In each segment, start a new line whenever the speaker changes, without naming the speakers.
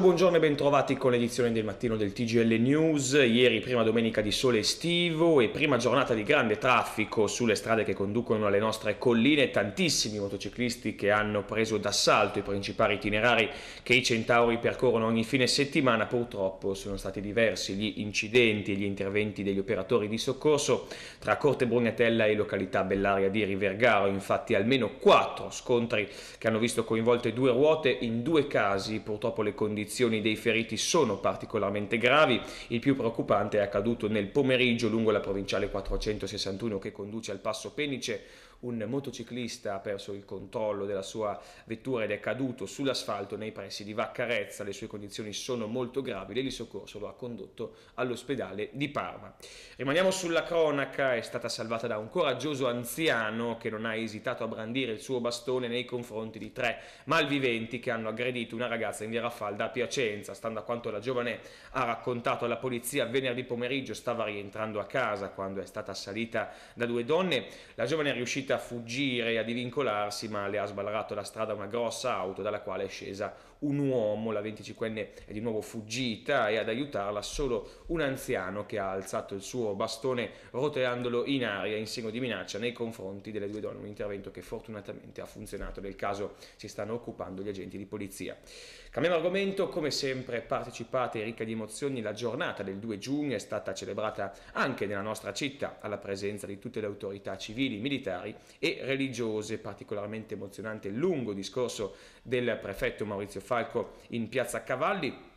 Buongiorno e bentrovati con l'edizione del mattino del TGL News. Ieri prima domenica di sole estivo e prima giornata di grande traffico sulle strade che conducono alle nostre colline, tantissimi motociclisti che hanno preso d'assalto i principali itinerari che i centauri percorrono ogni fine settimana. Purtroppo sono stati diversi gli incidenti e gli interventi degli operatori di soccorso tra Corte Brunatella e località Bellaria di Rivergaro, infatti almeno quattro scontri che hanno visto coinvolte due ruote, in due casi purtroppo le condizioni condizioni dei feriti sono particolarmente gravi, il più preoccupante è accaduto nel pomeriggio lungo la provinciale 461 che conduce al Passo Penice, un motociclista ha perso il controllo della sua vettura ed è caduto sull'asfalto nei pressi di Vaccarezza, le sue condizioni sono molto gravi, l'Eli Soccorso lo ha condotto all'ospedale di Parma. Rimaniamo sulla cronaca, è stata salvata da un coraggioso anziano che non ha esitato a brandire il suo bastone nei confronti di tre malviventi che hanno aggredito una ragazza in via Raffalda a Pier Piacenza, stando a quanto la giovane ha raccontato alla polizia venerdì pomeriggio, stava rientrando a casa quando è stata assalita da due donne. La giovane è riuscita a fuggire e a divincolarsi, ma le ha sbalrato la strada una grossa auto dalla quale è scesa un uomo. La 25enne è di nuovo fuggita e ad aiutarla solo un anziano che ha alzato il suo bastone roteandolo in aria in segno di minaccia nei confronti delle due donne. Un intervento che fortunatamente ha funzionato. Del caso si stanno occupando gli agenti di polizia. Cambiamo argomento come sempre partecipate e ricca di emozioni, la giornata del 2 giugno è stata celebrata anche nella nostra città alla presenza di tutte le autorità civili, militari e religiose. Particolarmente emozionante il lungo discorso del prefetto Maurizio Falco in piazza Cavalli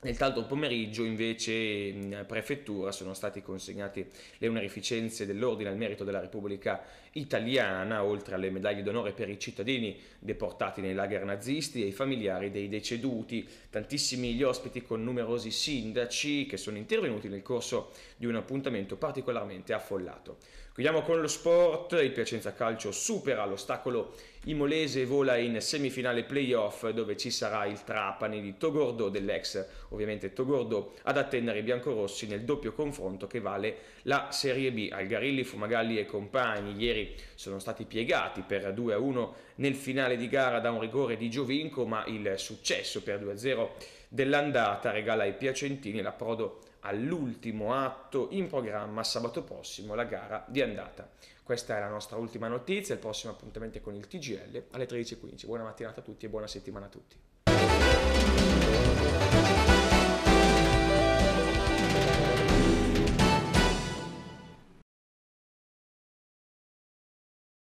nel tardo pomeriggio invece in prefettura sono stati consegnati le onorificenze dell'Ordine al Merito della Repubblica Italiana, oltre alle medaglie d'onore per i cittadini deportati nei lager nazisti e i familiari dei deceduti. Tantissimi gli ospiti con numerosi sindaci che sono intervenuti nel corso di un appuntamento particolarmente affollato. Chiudiamo con lo sport, il Piacenza Calcio supera l'ostacolo imolese e vola in semifinale playoff dove ci sarà il Trapani di Togordo dell'ex ovviamente Togordo ad attendere i biancorossi nel doppio confronto che vale la Serie B. Algarilli, Fumagalli e compagni ieri sono stati piegati per 2-1 nel finale di gara da un rigore di Giovinco ma il successo per 2-0 dell'andata regala ai piacentini l'approdo all'ultimo atto in programma sabato prossimo la gara di andata. Questa è la nostra ultima notizia, il prossimo appuntamento è con il TGL alle 13.15. Buona mattinata a tutti e buona settimana a tutti.